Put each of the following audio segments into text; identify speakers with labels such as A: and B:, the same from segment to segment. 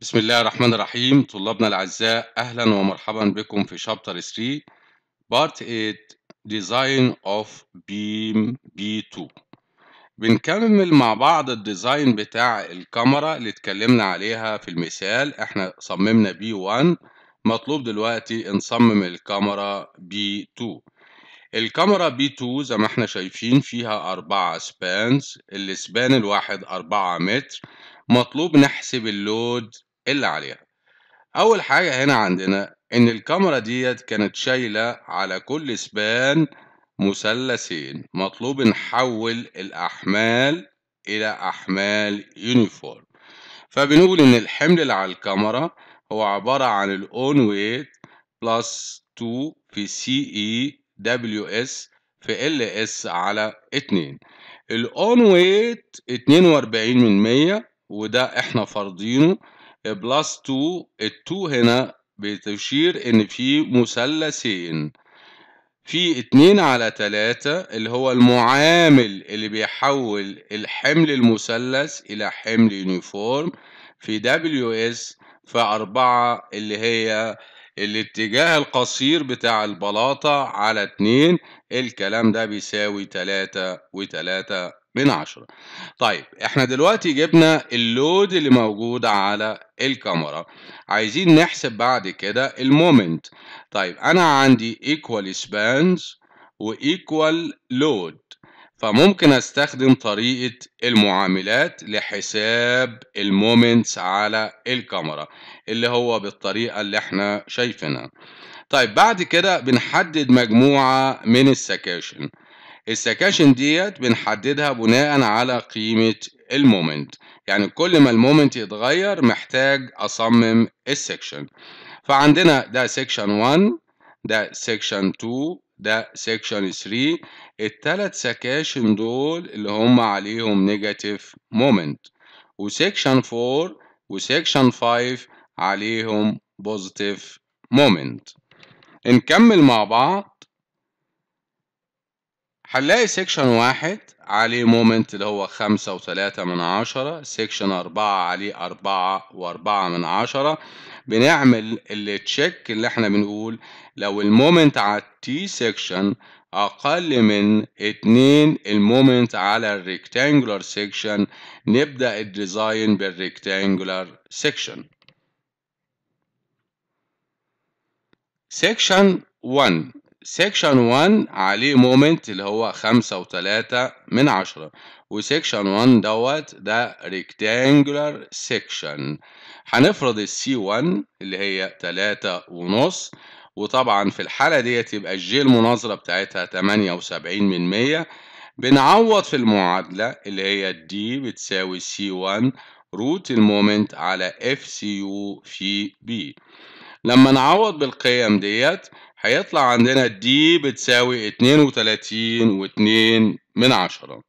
A: بسم الله الرحمن الرحيم طلابنا الأعزاء أهلا ومرحبا بكم في شابتر 3 بارت 8 ديزاين اوف بيم بي 2 بنكمل مع بعض الديزاين بتاع الكاميرا اللي اتكلمنا عليها في المثال احنا صممنا بي 1 مطلوب دلوقتي نصمم الكاميرا بي 2 الكاميرا بي 2 زي ما احنا شايفين فيها أربعة سبانز السبان الواحد أربعة متر مطلوب نحسب اللود إلا عليها اول حاجة هنا عندنا ان الكاميرا ديت كانت شايلة على كل سبان مثلثين مطلوب نحول الاحمال الى احمال يونيفورم فبنقول ان الحمل اللي على الكاميرا هو عبارة عن الاون ويت بلس 2 في سي اي دبليو اس في ال اس على 2 الاون ويت 42% وده احنا فرضينه بلس 2 التو هنا بتشير ان في مثلثين في اتنين على تلاتة اللي هو المعامل اللي بيحول الحمل المثلث الى حمل يونيفورم في دبليو اس في اربعة اللي هي الاتجاه القصير بتاع البلاطة على اتنين الكلام ده بيساوي تلاتة وتلاتة من 10 طيب احنا دلوقتي جبنا اللود اللي موجود على الكاميرا عايزين نحسب بعد كده المومنت طيب انا عندي ايكوال سبانز وايكوال لود فممكن استخدم طريقة المعاملات لحساب المومنتس على الكاميرا اللي هو بالطريقة اللي احنا شايفينها طيب بعد كده بنحدد مجموعة من السكاشن السكاشن ديت بنحددها بناء على قيمة المومنت يعني كل ما المومنت يتغير محتاج أصمم السكشن فعندنا ده سكشن 1 ده سكشن 2 ده سكشن 3 التلات سكاشن دول اللي هم عليهم نيجاتيف مومنت وسكشن 4 وسكشن 5 عليهم بوزيتيف مومنت نكمل مع بعض هنلاقي سيكشن واحد عليه مومنت اللي هو خمسة وتلاتة من عشرة سيكشن أربعة عليه أربعة وأربعة من عشرة بنعمل التشيك اللي احنا بنقول لو المومنت على التي سيكشن أقل من اتنين المومنت على الريكتانجولار سيكشن نبدأ الديزاين بالريكتانجولار سيكشن سيكشن 1 سيكشن 1 عليه مومنت اللي هو خمسة وتلاتة من عشرة وسيكشن 1 دوت ده ريكتانجولار سيكشن هنفرض السي 1 اللي هي تلاتة ونص وطبعا في الحالة ديت يبقى الجي المناظرة بتاعتها تمانية وسبعين من مية بنعوض في المعادلة اللي هي دي بتساوي سي 1 روت المومنت على اف سي يو في بي لما نعوض بالقيم ديت هيطلع عندنا دي بتساوي اتنين وتلاتين واتنين من عشرة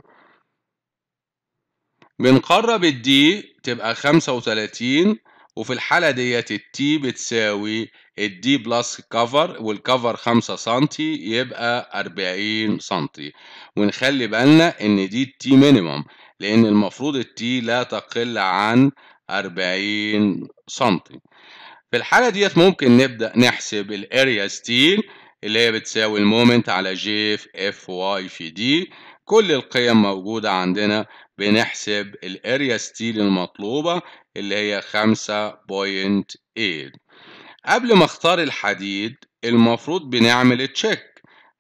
A: بنقرب الدي تبقى خمسة وتلاتين وفي الحالة ديت التي بتساوي الدي بلس كفر والكفر خمسة سنتي يبقى أربعين سنتي ونخلي بالنا إن دي التي مينيمم لأن المفروض التي لا تقل عن أربعين سنتي في الحالة ديت ممكن نبدأ نحسب الاريا ستيل اللي هي بتساوي المومنت على جي في اف واي في دي كل القيم موجودة عندنا بنحسب الاريا ستيل المطلوبة اللي هي 5.8 قبل ما اختار الحديد المفروض بنعمل تشيك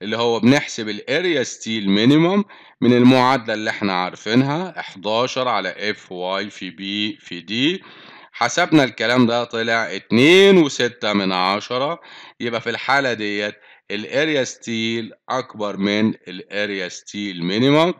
A: اللي هو بنحسب الاريا ستيل مينيموم من المعادلة اللي احنا عارفينها 11 على اف واي في بي في دي حسبنا الكلام ده طلع اتنين وستة من عشرة يبقى في الحالة ديت الاريا ستيل اكبر من الاريا ستيل مينيمم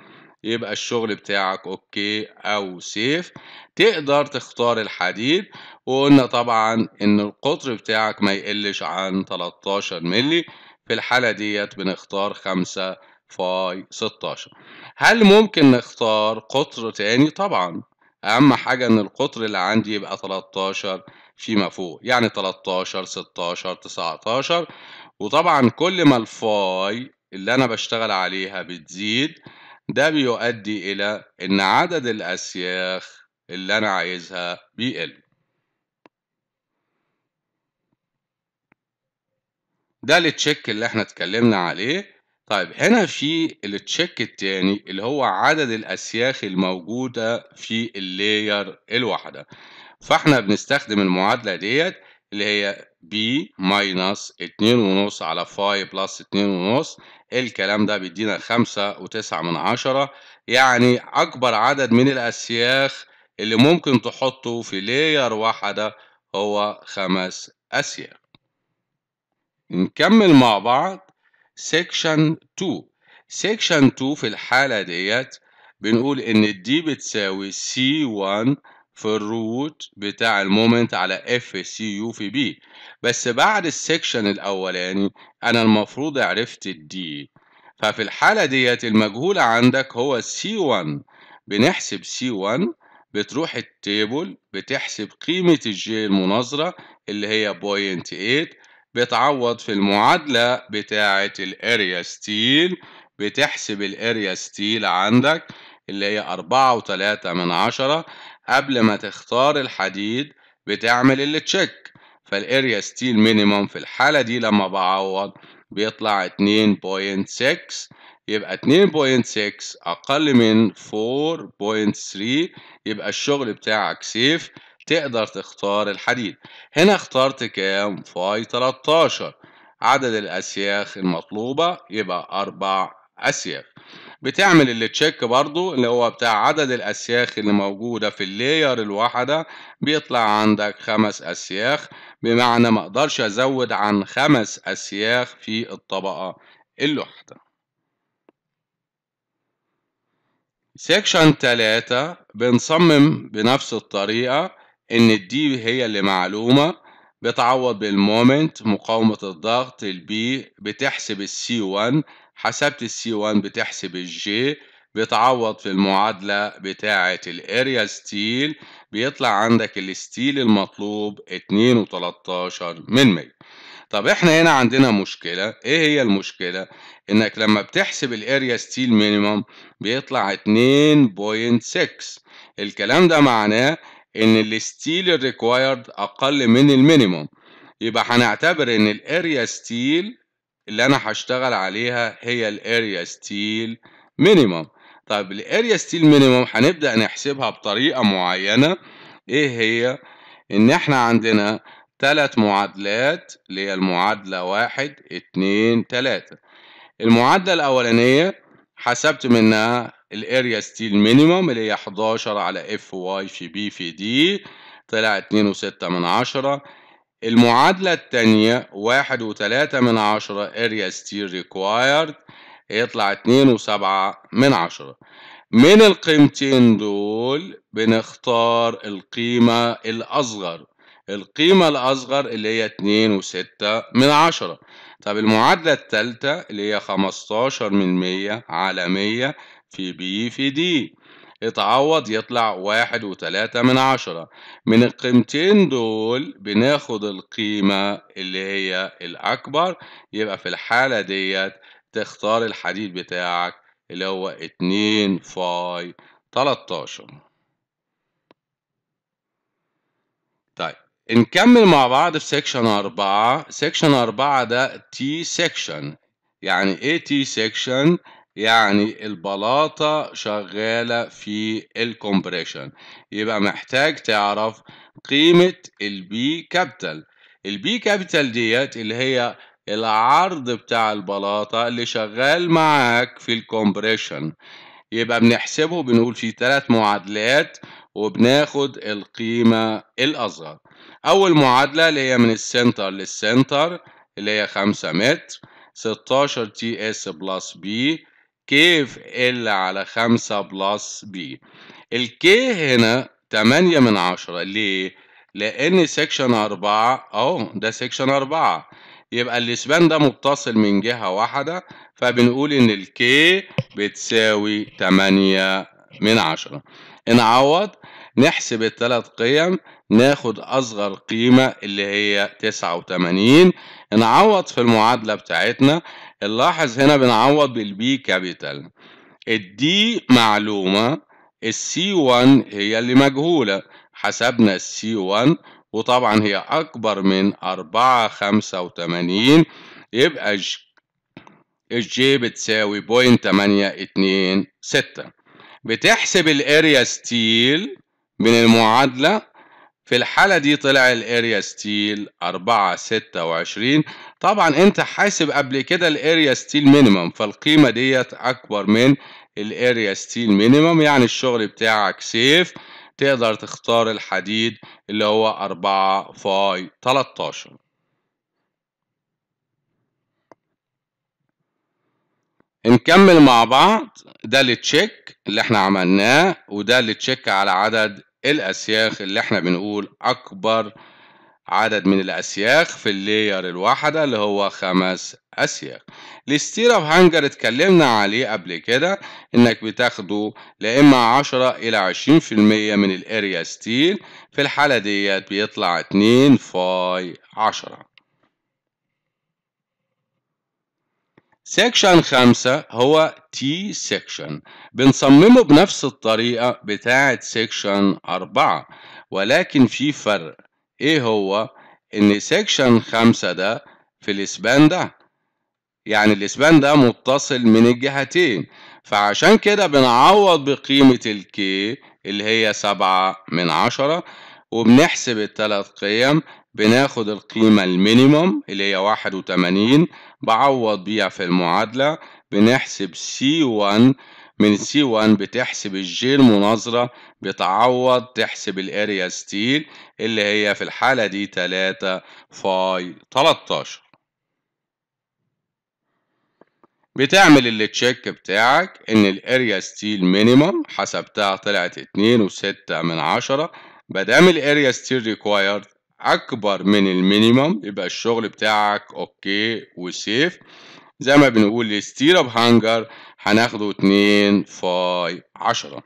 A: يبقى الشغل بتاعك اوكي او سيف تقدر تختار الحديد وقلنا طبعا ان القطر بتاعك ما يقلش عن 13 مللي في الحالة ديت بنختار 5 فاي 16 هل ممكن نختار قطر تاني طبعا اهم حاجة ان القطر اللي عندي يبقى 13 فيما فوق يعني 13 16 19 وطبعا كل ما الفاي اللي انا بشتغل عليها بتزيد ده بيؤدي الى ان عدد الاسياخ اللي انا عايزها بيقل ده التشيك اللي احنا اتكلمنا عليه طيب هنا في التشيك التاني اللي هو عدد الأسياخ الموجودة في اللاير الواحدة فاحنا بنستخدم المعادلة ديت اللي هي B ماينس اتنين ونص على فاي بلس اتنين ونص الكلام ده بيدينا خمسة وتسعة من عشرة يعني أكبر عدد من الأسياخ اللي ممكن تحطه في لاير واحدة هو خمس أسياخ نكمل مع بعض سيكشن 2 سيكشن 2 في الحالة ديت بنقول إن دي بتساوي C1 في الروت بتاع المومنت على F C U في B بس بعد السيكشن الاولاني انا المفروض عرفت الدي ففي الحاله ديت المجهول عندك هو c 1 بنحسب c 1 بتروح التابل بتحسب قيمه الجي المناظره اللي هي 0.8 بتعوض في المعادلة بتاعة الاريا ستيل بتحسب الاريا ستيل عندك اللي هي أربعة وتلاتة من عشرة قبل ما تختار الحديد بتعمل اللي تشيك فالاريا ستيل مينيموم في الحالة دي لما بعوض بيطلع 2.6 يبقى 2.6 أقل من 4.3 يبقى الشغل بتاعك سيف تقدر تختار الحديد هنا اخترت كام فاي 13 عدد الأسياخ المطلوبة يبقى أربع أسياخ بتعمل اللي تشيك برضو اللي هو بتاع عدد الأسياخ اللي موجودة في اللاير الواحدة بيطلع عندك خمس أسياخ بمعنى ما أقدرش أزود عن خمس أسياخ في الطبقة الواحدة سيكشن تلاتة بنصمم بنفس الطريقة إن الدي هي اللي معلومة بتعوض بالمومنت مقاومة الضغط البي بتحسب السي 1 حسبت السي 1 بتحسب الجي بتعوض في المعادلة بتاعة الاريا ستيل بيطلع عندك الستيل المطلوب 2.13 من 100 طب احنا هنا عندنا مشكلة ايه هي المشكلة انك لما بتحسب الاريا ستيل مينيمم بيطلع 2.6 الكلام ده معناه ان الستيل ريكوايرد اقل من المينيموم يبقى هنعتبر ان الاريا ستيل اللي انا هشتغل عليها هي الاريا ستيل مينيموم طب الاريا ستيل مينيموم هنبدا نحسبها بطريقه معينه ايه هي ان احنا عندنا ثلاث معادلات اللي هي المعادله واحد اتنين تلاته المعادله الاولانيه حسبت منها الاريا ستيل مينيموم اللي هي 11 على اف واي في بي في دي طلع 2 وستة من عشرة المعادلة التانية واحد وتلاتة من عشرة اريا ستيل ريكوايرد يطلع اتنين وسبعة من عشرة من القيمتين دول بنختار القيمة الأصغر القيمة الأصغر اللي هي اتنين وستة من عشرة طب المعادلة التالتة اللي هي خمستاشر من مية على مية في بي في دي اتعوض يطلع واحد وتلاتة من عشرة من القيمتين دول بناخد القيمة اللي هي الأكبر يبقى في الحالة ديت تختار الحديد بتاعك اللي هو اتنين فاي تلتاشر طيب نكمل مع بعض في سيكشن أربعة سيكشن أربعة ده تي سيكشن يعني ايه تي سيكشن؟ يعني البلاطة شغالة في الكومبريشن يبقى محتاج تعرف قيمة البي كابيتال البي كابيتال ديت اللي هي العرض بتاع البلاطة اللي شغال معاك في الكومبريشن يبقى بنحسبه بنقول في ثلاث معادلات وبناخد القيمة الأصغر أول معادلة اللي هي من السنتر للسنتر اللي هي خمسة متر ستاشر تي اس بلس بي كيف في ال على 5 بلس بي الكي هنا 8 من 10 ليه؟ لأن سيكشن 4 أهو ده سيكشن 4 يبقى الاسبان ده متصل من جهة واحدة فبنقول إن الكي بتساوي 8 من 10 نعوض نحسب الثلاث قيم ناخد أصغر قيمة اللي هي تسعة وتمانين نعوض في المعادلة بتاعتنا نلاحظ هنا بنعوض بالبي كابيتال الدي معلومة السي 1 هي اللي مجهولة حسبنا السي 1 وطبعا هي أكبر من أربعة خمسة وتمانين يبقى الجي بتساوي بوينت تمانية اتنين ستة بتحسب الاريا ستيل من المعادلة في الحالة دي طلع الاريا ستيل ستة وعشرين طبعا انت حاسب قبل كده الاريا ستيل مينيمم فالقيمة ديت اكبر من الاريا ستيل مينيمم يعني الشغل بتاعك سيف تقدر تختار الحديد اللي هو 4 فاي 13 نكمل مع بعض ده التشيك اللي احنا عملناه وده التشيك على عدد الأسياخ اللي احنا بنقول أكبر عدد من الأسياخ في اللير الواحدة اللي هو خمس أسياخ الستير اوف هانجر اتكلمنا عليه قبل كده إنك بتاخده لإما عشرة إلى عشرين في المية من الأريا ستيل في الحالة ديت بيطلع اتنين فاي عشرة سيكشن خمسة هو تي سيكشن بنصممه بنفس الطريقة بتاعة سيكشن أربعة ولكن في فرق إيه هو؟ إن سيكشن خمسة ده في الإسبان ده يعني الإسبان ده متصل من الجهتين فعشان كده بنعوض بقيمة الكي اللي هي سبعة من عشرة وبنحسب التلات قيم بناخد القيمة المينيموم اللي هي واحد وتمانين بعوض بيها في المعادلة بنحسب سي وان من سي 1 بتحسب الجي المناظرة بتعوض تحسب الاريا ستيل اللي هي في الحالة دي 3 فاي 13 بتعمل اللي تشيك بتاعك ان الاريا ستيل مينيموم حسبتها طلعت اتنين وستة من عشرة ما دام الاريا ستيل ريكوايرد اكبر من المينيمم يبقى الشغل بتاعك اوكي وسيف زي ما بنقول ستيل اب هانجر هناخده 2 فاي 10